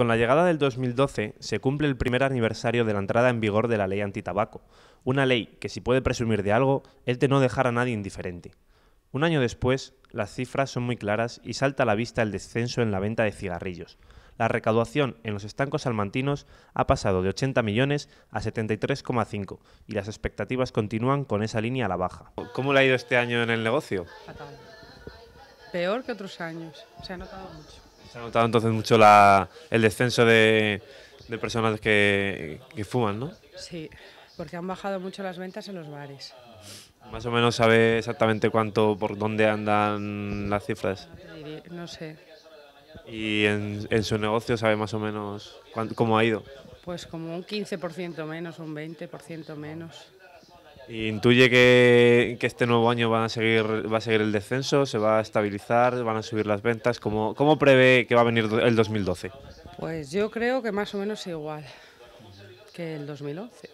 Con la llegada del 2012 se cumple el primer aniversario de la entrada en vigor de la ley antitabaco, una ley que si puede presumir de algo es de no dejar a nadie indiferente. Un año después, las cifras son muy claras y salta a la vista el descenso en la venta de cigarrillos. La recaudación en los estancos salmantinos ha pasado de 80 millones a 73,5 y las expectativas continúan con esa línea a la baja. ¿Cómo le ha ido este año en el negocio? Fatal. Peor que otros años. Se ha notado mucho. Se ha notado entonces mucho la, el descenso de, de personas que, fuman, ¿no? Sí, porque han bajado mucho las ventas en los bares. Más o menos sabe exactamente cuánto, por dónde andan las cifras. No sé. ¿Y en, su negocio sabe más o menos cómo ha ido? Pues como un 15% menos, un 20% menos. ¿Intuye que, este nuevo año va a seguir el descenso? ¿Se va a estabilizar? ¿Van a subir las ventas? como cómo prevé que va a venir el 2012? Pues yo creo que más o menos igual que el 2011.